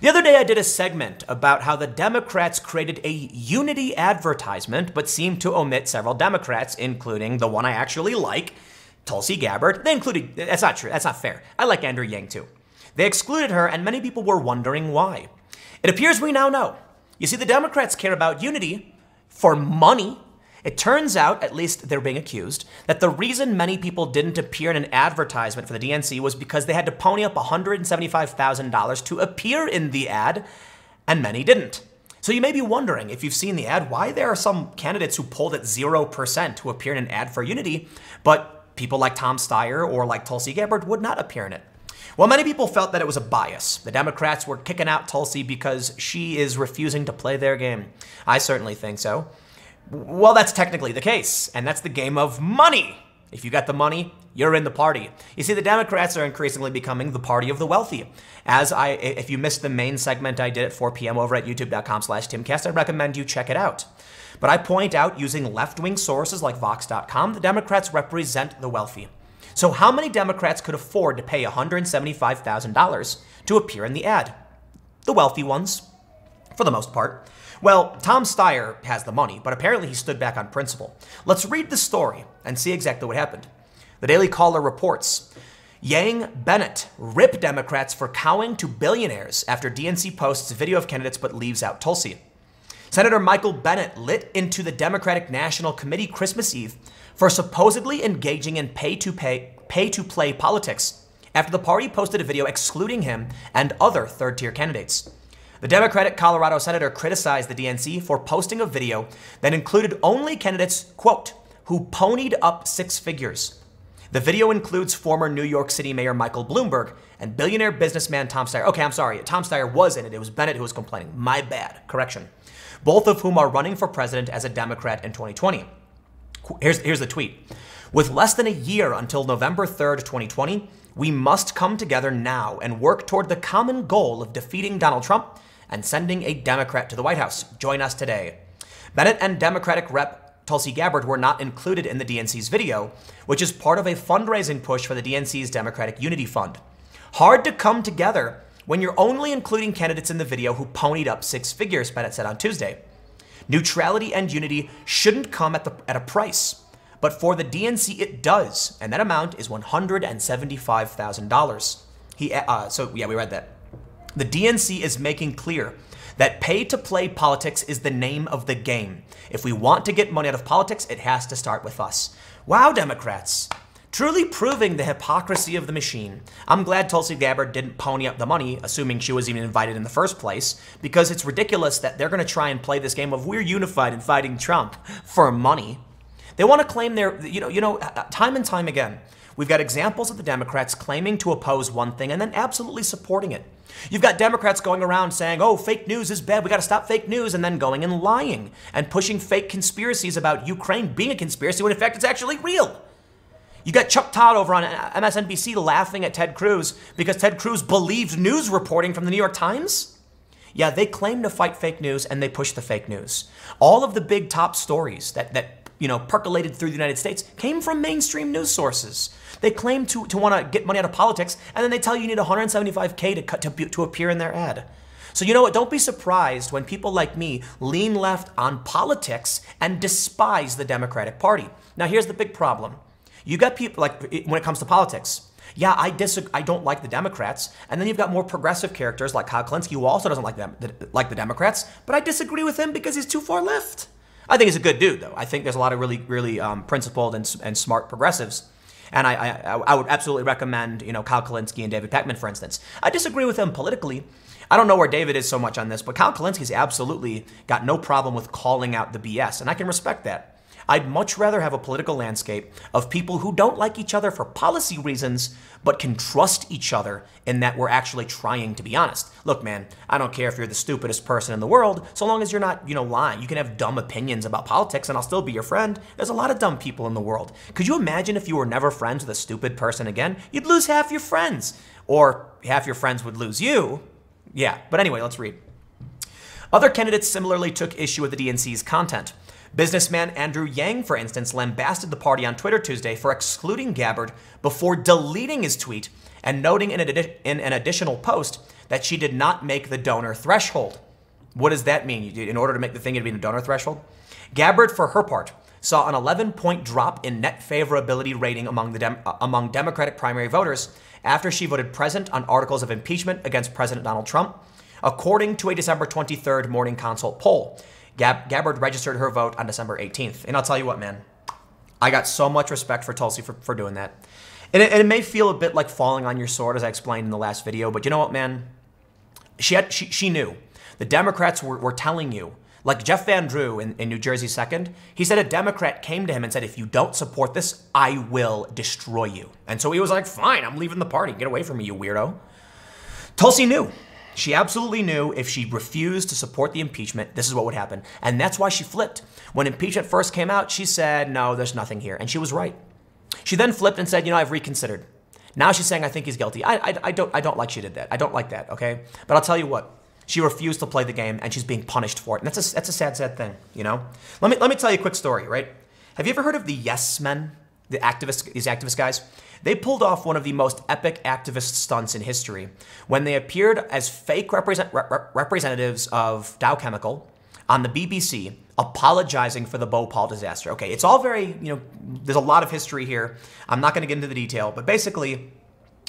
The other day I did a segment about how the Democrats created a unity advertisement but seemed to omit several Democrats, including the one I actually like, Tulsi Gabbard. They included, that's not true, that's not fair. I like Andrew Yang too. They excluded her and many people were wondering why. It appears we now know. You see, the Democrats care about unity for money it turns out, at least they're being accused, that the reason many people didn't appear in an advertisement for the DNC was because they had to pony up $175,000 to appear in the ad, and many didn't. So you may be wondering, if you've seen the ad, why there are some candidates who polled at 0% who appear in an ad for Unity, but people like Tom Steyer or like Tulsi Gabbard would not appear in it. Well, many people felt that it was a bias. The Democrats were kicking out Tulsi because she is refusing to play their game. I certainly think so. Well, that's technically the case, and that's the game of money. If you got the money, you're in the party. You see, the Democrats are increasingly becoming the party of the wealthy. As I, if you missed the main segment I did at 4 p.m. over at youtube.com slash timcast, I recommend you check it out. But I point out using left-wing sources like Vox.com, the Democrats represent the wealthy. So how many Democrats could afford to pay $175,000 to appear in the ad? The wealthy ones, for the most part. Well, Tom Steyer has the money, but apparently he stood back on principle. Let's read the story and see exactly what happened. The Daily Caller reports Yang Bennett ripped Democrats for cowing to billionaires after DNC posts video of candidates but leaves out Tulsi. Senator Michael Bennett lit into the Democratic National Committee Christmas Eve for supposedly engaging in pay to pay pay to play politics after the party posted a video excluding him and other third tier candidates. The Democratic Colorado senator criticized the DNC for posting a video that included only candidates, quote, who ponied up six figures. The video includes former New York City Mayor Michael Bloomberg and billionaire businessman Tom Steyer. Okay, I'm sorry. Tom Steyer was in it. It was Bennett who was complaining. My bad. Correction. Both of whom are running for president as a Democrat in 2020. Here's, here's the tweet. With less than a year until November 3rd, 2020, we must come together now and work toward the common goal of defeating Donald Trump and sending a Democrat to the White House. Join us today. Bennett and Democratic Rep Tulsi Gabbard were not included in the DNC's video, which is part of a fundraising push for the DNC's Democratic Unity Fund. Hard to come together when you're only including candidates in the video who ponied up six figures, Bennett said on Tuesday. Neutrality and unity shouldn't come at, the, at a price, but for the DNC it does, and that amount is $175,000. He, uh, uh, so yeah, we read that. The DNC is making clear that pay to play politics is the name of the game. If we want to get money out of politics, it has to start with us. Wow, Democrats. Truly proving the hypocrisy of the machine. I'm glad Tulsi Gabbard didn't pony up the money, assuming she was even invited in the first place, because it's ridiculous that they're going to try and play this game of we're unified in fighting Trump for money. They want to claim their, you know, you know, uh, uh, time and time again, We've got examples of the Democrats claiming to oppose one thing and then absolutely supporting it. You've got Democrats going around saying, oh, fake news is bad, we gotta stop fake news, and then going and lying and pushing fake conspiracies about Ukraine being a conspiracy when in fact it's actually real. You got Chuck Todd over on MSNBC laughing at Ted Cruz because Ted Cruz believed news reporting from the New York Times? Yeah, they claim to fight fake news and they push the fake news. All of the big top stories that, that you know, percolated through the United States came from mainstream news sources. They claim to, to want to get money out of politics, and then they tell you you need 175K to, cut, to, to appear in their ad. So you know what? Don't be surprised when people like me lean left on politics and despise the Democratic Party. Now here's the big problem. You got people like when it comes to politics. Yeah, I disagree. I don't like the Democrats, and then you've got more progressive characters like Kyle Klinsky, who also doesn't like them, like the Democrats. But I disagree with him because he's too far left. I think he's a good dude, though. I think there's a lot of really, really um, principled and, and smart progressives. And I, I, I would absolutely recommend, you know, Kyle Kalinske and David Peckman, for instance. I disagree with them politically. I don't know where David is so much on this, but Kyle Kalinski's absolutely got no problem with calling out the BS, and I can respect that. I'd much rather have a political landscape of people who don't like each other for policy reasons, but can trust each other in that we're actually trying to be honest. Look, man, I don't care if you're the stupidest person in the world, so long as you're not, you know, lying. You can have dumb opinions about politics and I'll still be your friend. There's a lot of dumb people in the world. Could you imagine if you were never friends with a stupid person again? You'd lose half your friends, or half your friends would lose you. Yeah, but anyway, let's read. Other candidates similarly took issue with the DNC's content. Businessman Andrew Yang, for instance, lambasted the party on Twitter Tuesday for excluding Gabbard before deleting his tweet and noting in, adi- in an additional post that she did not make the donor threshold. What does that mean? In order to make the thing, it'd be a donor threshold? Gabbard, for her part, saw an 11 point drop in net favorability rating among, the Dem- uh, among Democratic primary voters after she voted present on articles of impeachment against President Donald Trump, according to a December 23rd Morning Consult poll. Gab- Gabbard registered her vote on December 18th. And I'll tell you what, man, I got so much respect for Tulsi for, for doing that. And it, and it may feel a bit like falling on your sword, as I explained in the last video, but you know what, man? She, had, she, she knew. The Democrats were, were telling you like Jeff Van Drew in, in New Jersey 2nd, he said a Democrat came to him and said, if you don't support this, I will destroy you. And so he was like, fine, I'm leaving the party. Get away from me, you weirdo. Tulsi knew. She absolutely knew if she refused to support the impeachment, this is what would happen. And that's why she flipped. When impeachment first came out, she said, no, there's nothing here. And she was right. She then flipped and said, you know, I've reconsidered. Now she's saying, I think he's guilty. I, I, I, don't, I don't like she did that. I don't like that, okay? But I'll tell you what. She refused to play the game, and she's being punished for it. And that's a, that's a sad, sad thing, you know? Let me, let me tell you a quick story, right? Have you ever heard of the Yes Men? the activists, these activist guys, they pulled off one of the most epic activist stunts in history when they appeared as fake represent, representatives of Dow Chemical on the BBC apologizing for the Bhopal disaster. Okay, it's all very, you know, there's a lot of history here. I'm not going to get into the detail, but basically,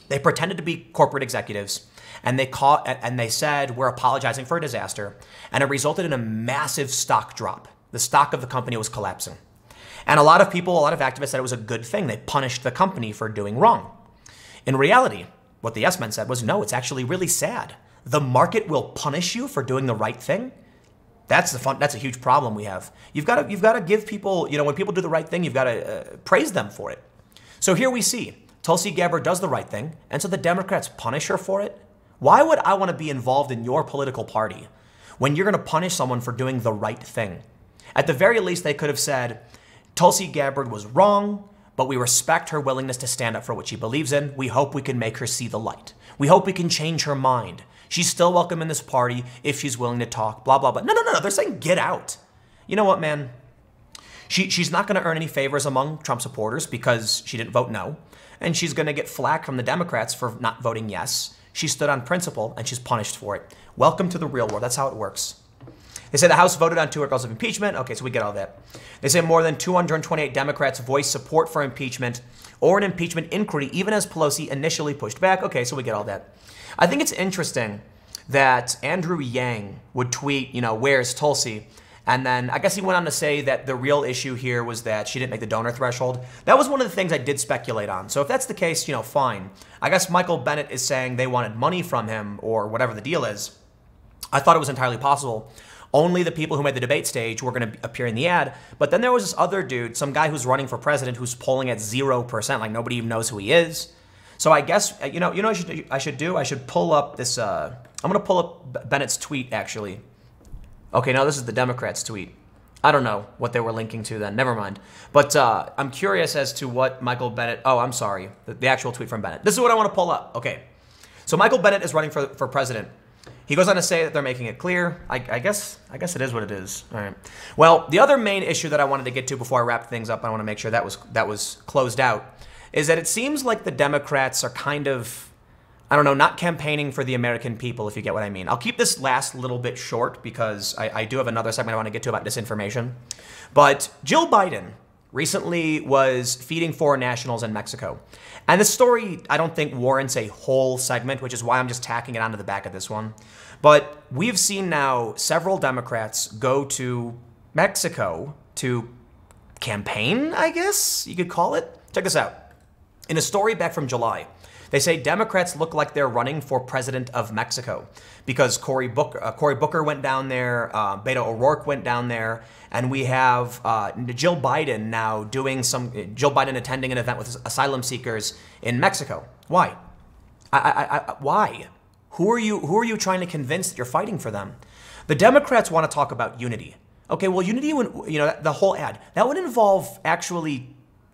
they pretended to be corporate executives and they caught and they said we're apologizing for a disaster and it resulted in a massive stock drop. The stock of the company was collapsing. And a lot of people, a lot of activists said it was a good thing. They punished the company for doing wrong. In reality, what the Yes Men said was no, it's actually really sad. The market will punish you for doing the right thing. That's the fun. That's a huge problem we have. You've got to you've got to give people. You know, when people do the right thing, you've got to uh, praise them for it. So here we see Tulsi Gabbard does the right thing, and so the Democrats punish her for it. Why would I want to be involved in your political party when you're going to punish someone for doing the right thing? At the very least, they could have said, Tulsi Gabbard was wrong, but we respect her willingness to stand up for what she believes in. We hope we can make her see the light. We hope we can change her mind. She's still welcome in this party if she's willing to talk, blah, blah, blah. No, no, no, no. They're saying get out. You know what, man? She, she's not going to earn any favors among Trump supporters because she didn't vote no. And she's going to get flack from the Democrats for not voting yes. She stood on principle and she's punished for it. Welcome to the real world. That's how it works. They say the House voted on two articles of impeachment. Okay, so we get all that. They say more than 228 Democrats voiced support for impeachment or an impeachment inquiry, even as Pelosi initially pushed back. Okay, so we get all that. I think it's interesting that Andrew Yang would tweet, you know, where's Tulsi? And then I guess he went on to say that the real issue here was that she didn't make the donor threshold. That was one of the things I did speculate on. So if that's the case, you know, fine. I guess Michael Bennett is saying they wanted money from him or whatever the deal is. I thought it was entirely possible only the people who made the debate stage were going to appear in the ad. But then there was this other dude, some guy who's running for president who's polling at 0%, like nobody even knows who he is. So I guess, uh, you know, you know I should, I should do? I should pull up this, uh, I'm going to pull up Bennett's tweet, actually. Okay, now this is the Democrats' tweet. I don't know what they were linking to then. Never mind. But uh, I'm curious as to what Michael Bennett. Oh, I'm sorry. The, the actual tweet from Bennett. This is what I want to pull up. Okay. So Michael Bennett is running for, for president. He goes on to say that they're making it clear. I, I, guess I guess it is what it is. All right. Well, the other main issue that I wanted to get to before I wrap things up, I want to make sure that was that was closed out, is that it seems like the Democrats are kind of I don't know, not campaigning for the American people, if you get what I mean. I'll keep this last little bit short because I, I do have another segment I want to get to about disinformation. But Jill Biden recently was feeding foreign nationals in Mexico. And this story, I don't think, warrants a whole segment, which is why I'm just tacking it onto the back of this one. But we've seen now several Democrats go to Mexico to campaign, I guess you could call it. Check this out. In a story back from July, they say Democrats look like they're running for president of Mexico because Cory Booker, uh, Cory Booker went down there, uh, Beto O'Rourke went down there, and we have uh, Jill Biden now doing some, Jill Biden attending an event with asylum seekers in Mexico. Why? I, I, I, why? Who are you? Who are you trying to convince that you're fighting for them? The Democrats want to talk about unity. Okay, well, unity would, you know, the whole ad that would involve actually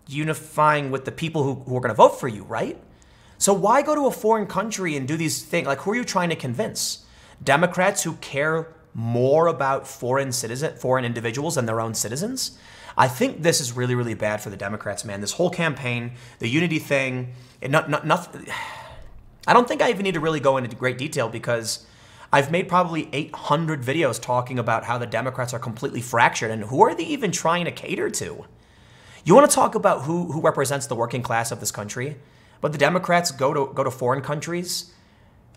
unifying with the people who, who are going to vote for you, right? So why go to a foreign country and do these things? Like, who are you trying to convince? Democrats who care more about foreign citizen, foreign individuals than their own citizens? I think this is really, really bad for the Democrats, man. This whole campaign, the unity thing, it not, not, nothing. I don't think I even need to really go into great detail because I've made probably 800 videos talking about how the Democrats are completely fractured and who are they even trying to cater to? You want to talk about who, who represents the working class of this country? But the Democrats go to go to foreign countries.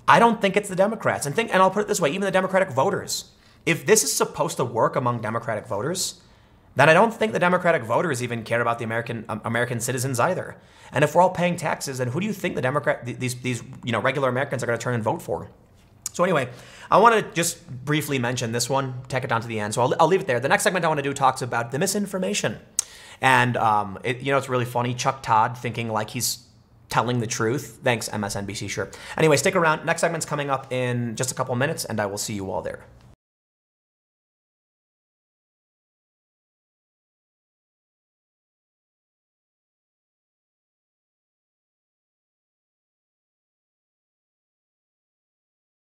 I don't think it's the Democrats. And think and I'll put it this way, even the Democratic voters. If this is supposed to work among Democratic voters, then I don't think the Democratic voters even care about the American um, American citizens either. And if we're all paying taxes, then who do you think the Democrat these these you know regular Americans are going to turn and vote for? So anyway, I want to just briefly mention this one, take it down to the end. So I'll, I'll leave it there. The next segment I want to do talks about the misinformation, and um, it, you know it's really funny. Chuck Todd thinking like he's telling the truth. Thanks, MSNBC, sure. Anyway, stick around. Next segment's coming up in just a couple minutes, and I will see you all there.